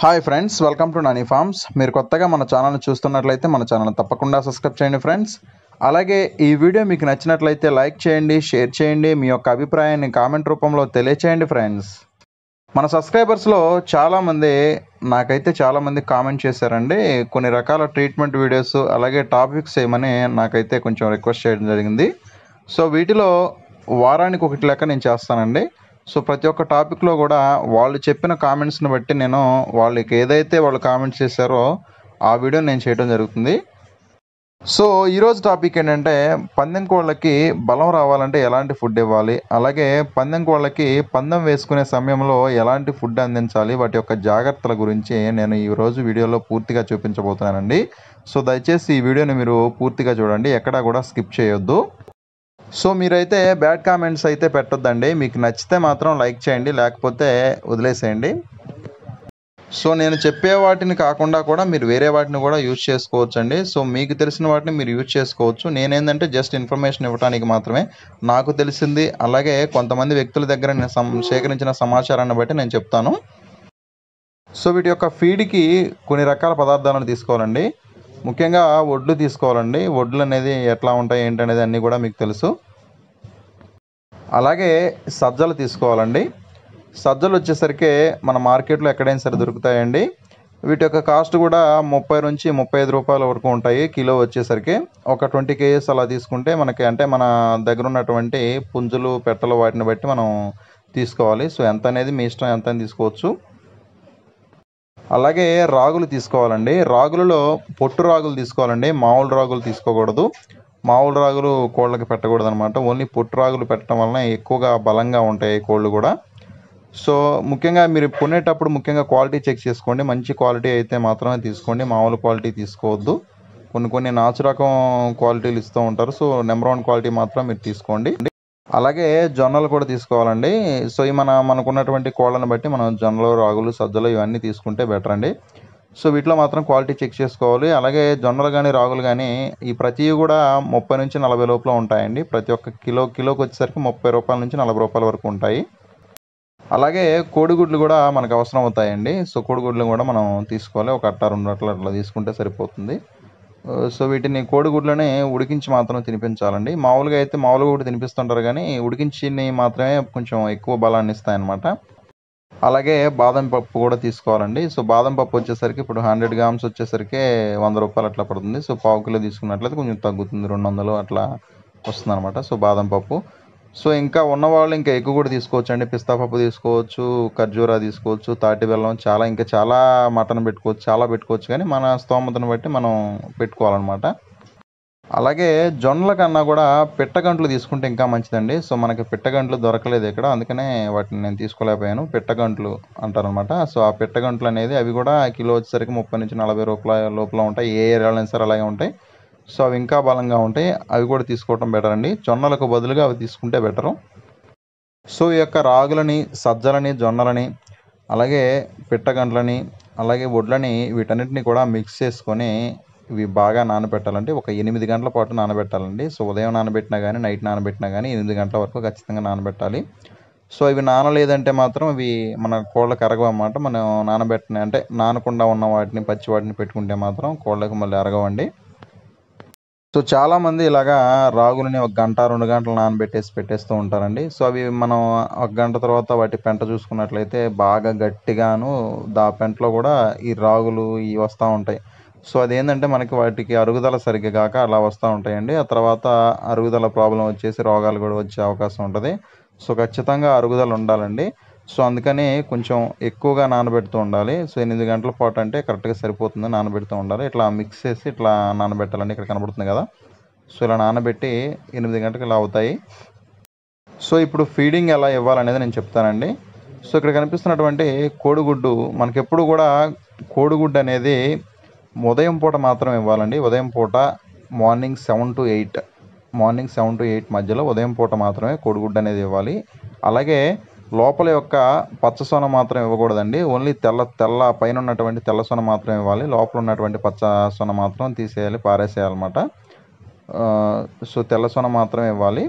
hi friends welcome to Nani farms మీరు కొత్తగా మన ఛానల్ని చూస్తున్నట్లయితే మన ఛానల్ తప్పకుండా సబ్స్క్రైబ్ చేయండి ఫ్రెండ్స్ అలాగే ఈ వీడియో మీకు నచ్చినట్లయితే లైక్ చేయండి షేర్ చేయండి మీ యొక్క అభిప్రాయాన్ని కామెంట్ రూపంలో తెలియచేయండి ఫ్రెండ్స్ మన సబ్స్క్రైబర్స్లో చాలామంది నాకైతే చాలామంది కామెంట్ చేశారండి కొన్ని రకాల ట్రీట్మెంట్ వీడియోస్ అలాగే టాపిక్స్ ఏమని నాకైతే కొంచెం రిక్వెస్ట్ చేయడం జరిగింది సో వీటిలో వారానికి ఒకటి లెక్క నేను చేస్తానండి సో ప్రతి ఒక్క టాపిక్లో కూడా వాళ్ళు చెప్పిన కామెంట్స్ని బట్టి నేను వాళ్ళకి ఏదైతే వాళ్ళు కామెంట్స్ చేశారో ఆ వీడియో నేను చేయడం జరుగుతుంది సో ఈరోజు టాపిక్ ఏంటంటే పందెం కోళ్ళకి బలం రావాలంటే ఎలాంటి ఫుడ్ ఇవ్వాలి అలాగే పందెం కోళ్ళకి పందెం వేసుకునే సమయంలో ఎలాంటి ఫుడ్ అందించాలి వాటి యొక్క జాగ్రత్తల గురించి నేను ఈరోజు వీడియోలో పూర్తిగా చూపించబోతున్నానండి సో దయచేసి ఈ వీడియోని మీరు పూర్తిగా చూడండి ఎక్కడా కూడా స్కిప్ చేయొద్దు సో మీరైతే బ్యాడ్ కామెంట్స్ అయితే పెట్టొద్దండి మీకు నచ్చితే మాత్రం లైక్ చేయండి లేకపోతే వదిలేసేయండి సో నేను చెప్పే వాటిని కాకుండా కూడా మీరు వేరే వాటిని కూడా యూజ్ చేసుకోవచ్చు అండి సో మీకు తెలిసిన వాటిని మీరు యూజ్ చేసుకోవచ్చు నేనేంటంటే జస్ట్ ఇన్ఫర్మేషన్ ఇవ్వడానికి మాత్రమే నాకు తెలిసింది అలాగే కొంతమంది వ్యక్తుల దగ్గర నేను సేకరించిన సమాచారాన్ని బట్టి నేను చెప్తాను సో వీటి యొక్క ఫీడ్కి కొన్ని రకాల పదార్థాలను తీసుకోవాలండి ముఖ్యంగా ఒడ్లు తీసుకోవాలండి ఒడ్లు అనేది ఎట్లా ఉంటాయి ఏంటనేది అన్నీ కూడా మీకు తెలుసు అలాగే సజ్జలు తీసుకోవాలండి సజ్జలు వచ్చేసరికి మన మార్కెట్లో ఎక్కడైనా సరే దొరుకుతాయండి వీటి యొక్క కాస్ట్ కూడా ముప్పై నుంచి ముప్పై ఐదు రూపాయల వరకు ఉంటాయి కిలో వచ్చేసరికి ఒక ట్వంటీ కేజీస్ అలా తీసుకుంటే మనకి అంటే మన దగ్గర ఉన్నటువంటి పుంజులు పెట్టలు వాటిని బట్టి మనం తీసుకోవాలి సో ఎంత అనేది మీ ఇష్టం ఎంత అని తీసుకోవచ్చు అలాగే రాగులు తీసుకోవాలండి రాగులలో పొట్టు రాగులు తీసుకోవాలండి మామూలు రాగులు తీసుకోకూడదు మామూలు రాగులు కోళ్ళకి పెట్టకూడదు అనమాట ఓన్లీ పొట్టు రాగులు పెట్టడం వలన ఎక్కువగా బలంగా ఉంటాయి కోళ్ళు కూడా సో ముఖ్యంగా మీరు కొనేటప్పుడు ముఖ్యంగా క్వాలిటీ చెక్ చేసుకోండి మంచి క్వాలిటీ అయితే మాత్రమే తీసుకోండి మామూలు క్వాలిటీ తీసుకోవద్దు కొన్ని కొన్ని నాచు రకం క్వాలిటీలు ఇస్తూ ఉంటారు సో నెంబర్ వన్ క్వాలిటీ మాత్రం మీరు తీసుకోండి అలాగే జొన్నలు కూడా తీసుకోవాలండి సో ఈ మన మనకున్నటువంటి కోళ్ళను బట్టి మనం జొన్నలు రాగులు సజ్జలు ఇవన్నీ తీసుకుంటే బెటర్ అండి సో వీటిలో మాత్రం క్వాలిటీ చెక్ చేసుకోవాలి అలాగే జొన్నలు కానీ రాగులు కానీ ఈ ప్రతివి కూడా ముప్పై నుంచి నలభై లోపల ఉంటాయండి ప్రతి ఒక్క కిలో కిలోకి వచ్చేసరికి ముప్పై రూపాయల నుంచి నలభై రూపాయల వరకు ఉంటాయి అలాగే కోడిగుడ్లు కూడా మనకు అవసరం అవుతాయండి సో కోడిగుడ్లు కూడా మనం తీసుకోవాలి ఒక అట్ట రెండు అట్ల అట్లా తీసుకుంటే సరిపోతుంది సో వీటిని కోడిగుడ్లని ఉడికించి మాత్రం తినిపించాలండి మామూలుగా అయితే మామూలుగా కూడా తినిపిస్తుంటారు కానీ ఉడికించిని మాత్రమే కొంచెం ఎక్కువ బలాన్ని ఇస్తాయన్నమాట అలాగే బాదం పప్పు కూడా తీసుకోవాలండి సో బాదం పప్పు వచ్చేసరికి ఇప్పుడు హండ్రెడ్ గ్రామ్స్ వచ్చేసరికి వంద రూపాయలు అట్లా పడుతుంది సో పావు కిలో తీసుకున్నట్లయితే కొంచెం తగ్గుతుంది రెండు వందలు అట్లా వస్తుంది అనమాట సో బాదం పప్పు సో ఇంకా ఉన్నవాళ్ళు ఇంకా ఎక్కువ కూడా తీసుకోవచ్చు అండి పిస్తా పప్పు తీసుకోవచ్చు ఖర్జూరా తీసుకోవచ్చు తాటి బెల్లం చాలా ఇంకా చాలా మటన్ పెట్టుకోవచ్చు చాలా పెట్టుకోవచ్చు కానీ మన స్తోమతను బట్టి మనం పెట్టుకోవాలన్నమాట అలాగే జొన్నల కన్నా కూడా పిట్టగంట్లు తీసుకుంటే ఇంకా మంచిదండి సో మనకి పిట్టగంట్లు దొరకలేదు ఇక్కడ అందుకనే వాటిని నేను తీసుకోలేకపోయాను పిట్టగంట్లు అంటారనమాట సో ఆ పిట్టగంట్లు అనేది అవి కూడా కిలో వచ్చేసరికి ముప్పై నుంచి నలభై రూపాయల లోపల ఉంటాయి ఏ ఏరియాలో సరే అలాగే ఉంటాయి సో అవి ఇంకా బలంగా ఉంటాయి అవి కూడా తీసుకోవటం బెటర్ అండి జొన్నలకు బదులుగా అవి తీసుకుంటే బెటరు సో ఈ యొక్క రాగులని సజ్జలని జొన్నలని అలాగే పిట్టగంట్లని అలాగే వడ్లని వీటన్నిటిని కూడా మిక్స్ చేసుకొని ఇవి బాగా నానబెట్టాలంటే ఒక ఎనిమిది గంటల పాటు నానబెట్టాలండి సో ఉదయం నానబెట్టినా కానీ నైట్ నానబెట్టినా కానీ ఎనిమిది గంటల వరకు ఖచ్చితంగా నానబెట్టాలి సో ఇవి నానలేదంటే మాత్రం ఇవి మన కోళ్ళకి అరగవు అన్నమాట మనం నానబెట్టిన అంటే నానకుండా ఉన్న వాటిని పచ్చి వాటిని పెట్టుకుంటే మాత్రం కోళ్ళకు మళ్ళీ అరగవండి సో చాలామంది ఇలాగా రాగులని ఒక గంట రెండు గంటలు నానబెట్టేసి పెట్టేస్తూ ఉంటారండి సో అవి మనం ఒక గంట తర్వాత వాటి పెంట చూసుకున్నట్లయితే బాగా గట్టిగాను దా పెంటలో కూడా ఈ రాగులు ఇవి వస్తూ ఉంటాయి సో అదేంటంటే మనకి వాటికి అరుగుదల సరిగ్గా కాక అలా వస్తూ ఉంటాయండి ఆ తర్వాత అరుగుదల ప్రాబ్లం వచ్చేసి రోగాలు కూడా వచ్చే అవకాశం ఉంటుంది సో ఖచ్చితంగా అరుగుదల ఉండాలండి సో అందుకని కొంచెం ఎక్కువగా నానబెడుతూ ఉండాలి సో ఎనిమిది గంటల పాటు అంటే కరెక్ట్గా సరిపోతుంది నానబెడుతూ ఉండాలి ఇట్లా మిక్స్ చేసి ఇట్లా నానబెట్టాలండి ఇక్కడ కనబడుతుంది కదా సో ఇలా నానబెట్టి ఎనిమిది గంటలకు ఇలా అవుతాయి సో ఇప్పుడు ఫీడింగ్ ఎలా ఇవ్వాలనేది నేను చెప్తానండి సో ఇక్కడ కనిపిస్తున్నటువంటి కోడిగుడ్డు మనకెప్పుడు కూడా కోడిగుడ్డు అనేది ఉదయం పూట మాత్రం ఇవ్వాలండి ఉదయం పూట morning seven to eight morning seven to eight మధ్యలో ఉదయం పూట మాత్రమే కోడిగుడ్డు అనేది ఇవ్వాలి అలాగే లోపల యొక్క పచ్చసొన మాత్రం ఇవ్వకూడదండి ఓన్లీ తెల్ల తెల్ల పైన ఉన్నటువంటి తెల్ల సొన మాత్రం ఇవ్వాలి లోపల ఉన్నటువంటి పచ్చ సొన మాత్రం తీసేయాలి పారేసేయాలన్నమాట సో తెల్ల సొన మాత్రం ఇవ్వాలి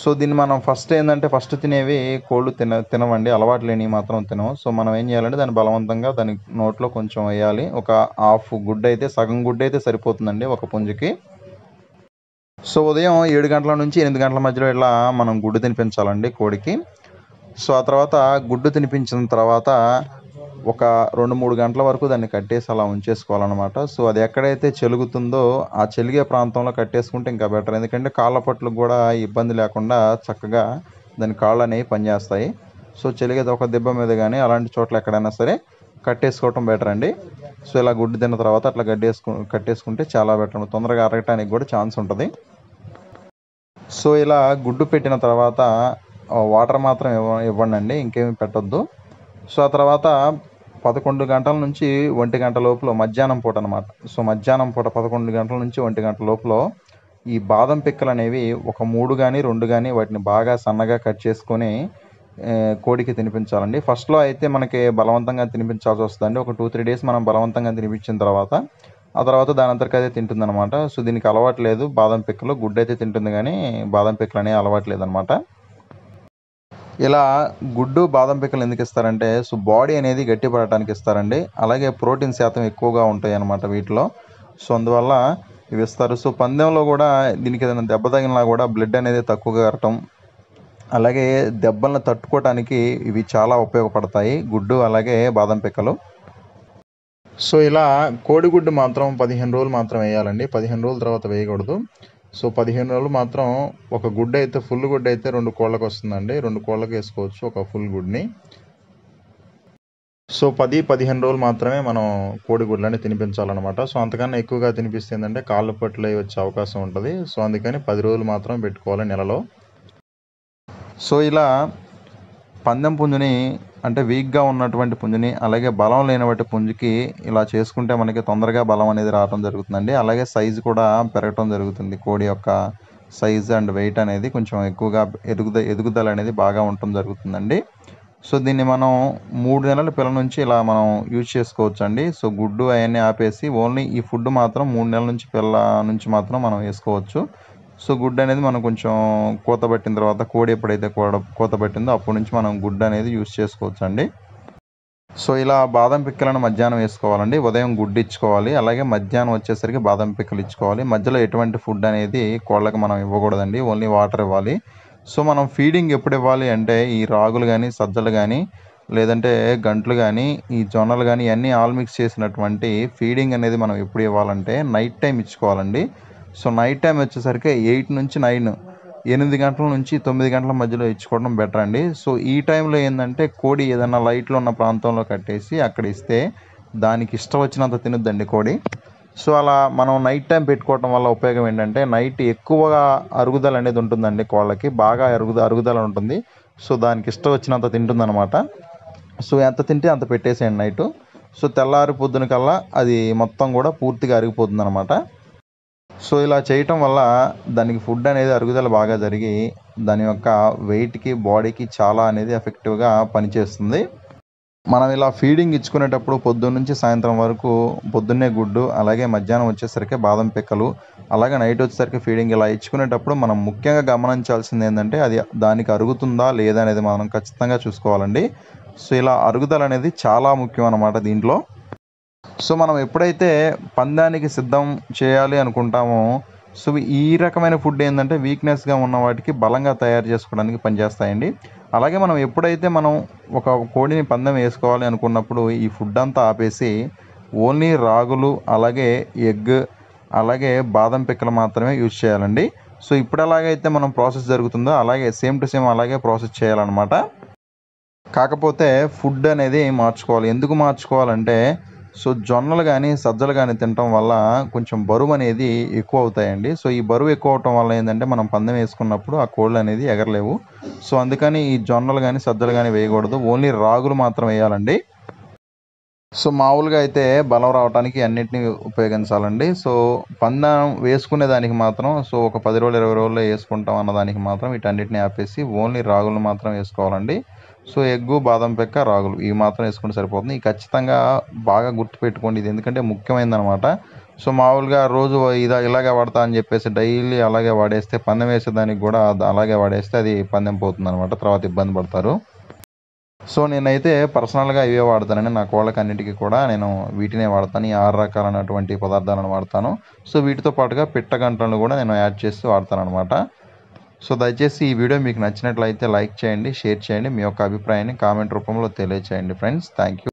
సో దీన్ని మనం ఫస్ట్ ఏంటంటే ఫస్ట్ తినేవి కోళ్ళు తిన తినవండి అలవాటు లేని మాత్రం తినవు సో మనం ఏం చేయాలంటే దాన్ని బలవంతంగా దాని నోట్లో కొంచెం వేయాలి ఒక హాఫ్ గుడ్డ అయితే సగం గుడ్డ అయితే సరిపోతుందండి ఒక పుంజుకి సో ఉదయం ఏడు గంటల నుంచి ఎనిమిది గంటల మధ్యలో ఇలా మనం గుడ్డు తినిపించాలండి కోడికి సో ఆ తర్వాత గుడ్డు తినిపించిన తర్వాత ఒక రెండు మూడు గంటల వరకు దాన్ని కట్టేసి అలా ఉంచేసుకోవాలన్నమాట సో అది ఎక్కడైతే చెలుగుతుందో ఆ చెలిగే ప్రాంతంలో కట్టేసుకుంటే ఇంకా బెటర్ ఎందుకంటే కాళ్ళ పట్లకు కూడా ఇబ్బంది లేకుండా చక్కగా దాని కాళ్ళు అనేవి పనిచేస్తాయి సో చెలిగేది ఒక దెబ్బ మీద కానీ అలాంటి చోట్ల ఎక్కడైనా సరే కట్టేసుకోవటం బెటర్ అండి సో ఇలా గుడ్డు తిన్న తర్వాత అట్లా గడ్డేసుకు కట్టేసుకుంటే చాలా బెటర్ తొందరగా అరగటానికి కూడా ఛాన్స్ ఉంటుంది సో ఇలా గుడ్డు పెట్టిన తర్వాత వాటర్ మాత్రం ఇవ్వ ఇవ్వండి ఇంకేమీ పెట్టొద్దు సో ఆ తర్వాత పదకొండు గంటల నుంచి ఒంటి గంట లోపల మధ్యాహ్నం పూట అనమాట సో మధ్యాహ్నం పూట పదకొండు గంటల నుంచి ఒంటి గంట లోపల ఈ బాదం పిక్కలు అనేవి ఒక మూడు కానీ రెండు కానీ వాటిని బాగా సన్నగా కట్ చేసుకొని కోడికి తినిపించాలండి ఫస్ట్లో అయితే మనకి బలవంతంగా తినిపించాల్సి వస్తుందండి ఒక టూ త్రీ డేస్ మనం బలవంతంగా తినిపించిన తర్వాత ఆ తర్వాత దాని అంతరికి అయితే అనమాట సో దీనికి అలవాటు లేదు బాదం పిక్కలు గుడ్డ అయితే తింటుంది కానీ బాదం పిక్కలు అనేవి అలవాటు లేదనమాట ఇలా గుడ్డు బాదం పిక్కలు ఎందుకు ఇస్తారంటే సో బాడీ అనేది గట్టిపడటానికి ఇస్తారండి అలాగే ప్రోటీన్ శాతం ఎక్కువగా ఉంటాయి అన్నమాట వీటిలో సో అందువల్ల ఇవి ఇస్తారు సో పందెంలో కూడా దీనికి ఏదైనా దెబ్బ తగినా కూడా బ్లడ్ అనేది తక్కువగా కరటం అలాగే దెబ్బలను తట్టుకోవటానికి ఇవి చాలా ఉపయోగపడతాయి గుడ్డు అలాగే బాదం పిక్కలు సో ఇలా కోడిగుడ్డు మాత్రం పదిహేను రోజులు మాత్రం వేయాలండి పదిహేను రోజుల తర్వాత వేయకూడదు సో పదిహేను రోజులు మాత్రం ఒక గుడ్డ అయితే ఫుల్ గుడ్డ అయితే రెండు కోళ్ళకు వస్తుందండి రెండు కోళ్ళకు వేసుకోవచ్చు ఒక ఫుల్ గుడ్ని సో పది పదిహేను రోజులు మాత్రమే మనం కోడి గుడ్లని తినిపించాలన్నమాట సో అంతకన్నా ఎక్కువగా తినిపిస్తే ఏంటంటే కాళ్ళు పట్లు వచ్చే అవకాశం ఉంటుంది సో అందుకని పది రోజులు మాత్రం పెట్టుకోవాలి నెలలో సో ఇలా పందెం పుంజుని అంటే వీక్గా ఉన్నటువంటి పుంజుని అలాగే బలం లేనటువంటి పుంజుకి ఇలా చేసుకుంటే మనకి తొందరగా బలం అనేది రావడం జరుగుతుందండి అలాగే సైజు కూడా పెరగటం జరుగుతుంది కోడి యొక్క సైజ్ అండ్ వెయిట్ అనేది కొంచెం ఎక్కువగా ఎదుగుద ఎదుగుదల అనేది బాగా ఉండటం జరుగుతుందండి సో దీన్ని మనం మూడు నెలల పిల్ల నుంచి ఇలా మనం యూజ్ చేసుకోవచ్చండి సో గుడ్డు అవన్నీ ఆపేసి ఓన్లీ ఈ ఫుడ్ మాత్రం మూడు నెలల నుంచి పిల్ల నుంచి మాత్రం మనం వేసుకోవచ్చు సో గుడ్ అనేది మనం కొంచెం కోత పట్టిన తర్వాత కోడి ఎప్పుడైతే కోడ కోత పట్టిందో అప్పటి నుంచి మనం గుడ్ అనేది యూస్ చేసుకోవచ్చండి సో ఇలా బాదం పిక్కలను మధ్యాహ్నం వేసుకోవాలండి ఉదయం గుడ్డు ఇచ్చుకోవాలి అలాగే మధ్యాహ్నం వచ్చేసరికి బాదం పిక్కలు ఇచ్చుకోవాలి మధ్యలో ఎటువంటి ఫుడ్ అనేది కోళ్ళకి మనం ఇవ్వకూడదండి ఓన్లీ వాటర్ ఇవ్వాలి సో మనం ఫీడింగ్ ఎప్పుడు ఇవ్వాలి అంటే ఈ రాగులు కానీ సజ్జలు కానీ లేదంటే గంటలు కానీ ఈ జొన్నలు కానీ ఇవన్నీ ఆల్ మిక్స్ చేసినటువంటి ఫీడింగ్ అనేది మనం ఎప్పుడు ఇవ్వాలంటే నైట్ టైం ఇచ్చుకోవాలండి సో నైట్ టైం వచ్చేసరికి ఎయిట్ నుంచి నైన్ ఎనిమిది గంటల నుంచి తొమ్మిది గంటల మధ్యలో ఇచ్చుకోవడం బెటర్ అండి సో ఈ టైంలో ఏంటంటే కోడి ఏదైనా లైట్లో ఉన్న ప్రాంతంలో కట్టేసి అక్కడ ఇస్తే దానికి ఇష్టం వచ్చినంత తినొద్దండి కోడి సో అలా మనం నైట్ టైం పెట్టుకోవటం వల్ల ఉపయోగం ఏంటంటే నైట్ ఎక్కువగా అరుగుదల అనేది ఉంటుందండి కోళ్ళకి బాగా అరుగుద అరుగుదల ఉంటుంది సో దానికి ఇష్టం వచ్చినంత అనమాట సో ఎంత తింటే అంత పెట్టేసేయండి నైట్ సో తెల్లారి పొద్దున కల్లా అది మొత్తం కూడా పూర్తిగా అరిగిపోతుంది అనమాట సో ఇలా చేయటం వల్ల దానికి ఫుడ్ అనేది అరుగుదల బాగా జరిగి దాని యొక్క వెయిట్కి బాడీకి చాలా అనేది ఎఫెక్టివ్గా పనిచేస్తుంది మనం ఇలా ఫీడింగ్ ఇచ్చుకునేటప్పుడు పొద్దున్న నుంచి సాయంత్రం వరకు పొద్దున్నే గుడ్డు అలాగే మధ్యాహ్నం వచ్చేసరికి బాదం పిక్కలు అలాగే నైట్ వచ్చేసరికి ఫీడింగ్ ఇలా ఇచ్చుకునేటప్పుడు మనం ముఖ్యంగా గమనించాల్సింది ఏంటంటే అది దానికి అరుగుతుందా లేదా అనేది మనం ఖచ్చితంగా చూసుకోవాలండి సో ఇలా అరుగుదల అనేది చాలా ముఖ్యం అన్నమాట దీంట్లో సో మనం ఎప్పుడైతే పందానికి సిద్ధం చేయాలి అనుకుంటామో సో ఈ రకమైన ఫుడ్ ఏంటంటే వీక్నెస్గా ఉన్న వాటికి బలంగా తయారు చేసుకోవడానికి పనిచేస్తాయండి అలాగే మనం ఎప్పుడైతే మనం ఒక కోడిని పందెం వేసుకోవాలి అనుకున్నప్పుడు ఈ ఫుడ్ అంతా ఆపేసి ఓన్లీ రాగులు అలాగే ఎగ్ అలాగే బాదం పిక్కలు మాత్రమే యూజ్ చేయాలండి సో ఇప్పుడు ఎలాగైతే మనం ప్రాసెస్ జరుగుతుందో అలాగే సేమ్ టు సేమ్ అలాగే ప్రాసెస్ చేయాలన్నమాట కాకపోతే ఫుడ్ అనేది మార్చుకోవాలి ఎందుకు మార్చుకోవాలంటే సో జొన్నలు కానీ సజ్జలు కానీ తినటం వల్ల కొంచెం బరువు అనేది ఎక్కువ అవుతాయండి సో ఈ బరువు ఎక్కువ అవటం వల్ల ఏంటంటే మనం పందెం వేసుకున్నప్పుడు ఆ కోళ్ళు అనేది ఎగరలేవు సో అందుకని ఈ జొన్నలు కానీ సజ్జలు కానీ వేయకూడదు ఓన్లీ రాగులు మాత్రం వేయాలండి సో మామూలుగా అయితే బలం రావడానికి అన్నింటినీ ఉపయోగించాలండి సో పందెం వేసుకునే దానికి మాత్రం సో ఒక పది రోజులు ఇరవై రోజుల్లో వేసుకుంటాం అన్నదానికి మాత్రం వీటన్నిటిని ఆపేసి ఓన్లీ రాగులు మాత్రం వేసుకోవాలండి సో ఎగ్గు బాదం పెక్క రాగులు ఇవి మాత్రం వేసుకుంటే సరిపోతుంది ఇవి ఖచ్చితంగా బాగా గుర్తుపెట్టుకోండి ఇది ఎందుకంటే ముఖ్యమైనదనమాట సో మామూలుగా రోజు ఇదా ఇలాగే వాడతా అని చెప్పేసి డైలీ అలాగే వాడేస్తే పందెం వేసేదానికి కూడా అలాగే వాడేస్తే అది పందెం పోతుంది అనమాట తర్వాత ఇబ్బంది పడతారు సో నేనైతే పర్సనల్గా ఇవే వాడతానని నా కోళ్ళకి అన్నింటికీ కూడా నేను వీటినే వాడతాను ఈ ఆరు రకాలైనటువంటి పదార్థాలను వాడతాను సో వీటితో పాటుగా పిట్ట గంటలను కూడా నేను యాడ్ చేసి వాడతాను అనమాట సో దయచేసి ఈ వీడియో మీకు నచ్చినట్లయితే లైక్ చేయండి షేర్ చేయండి మీ యొక్క అభిప్రాయాన్ని కామెంట్ రూపంలో తెలియచేయండి ఫ్రెండ్స్ థ్యాంక్ యూ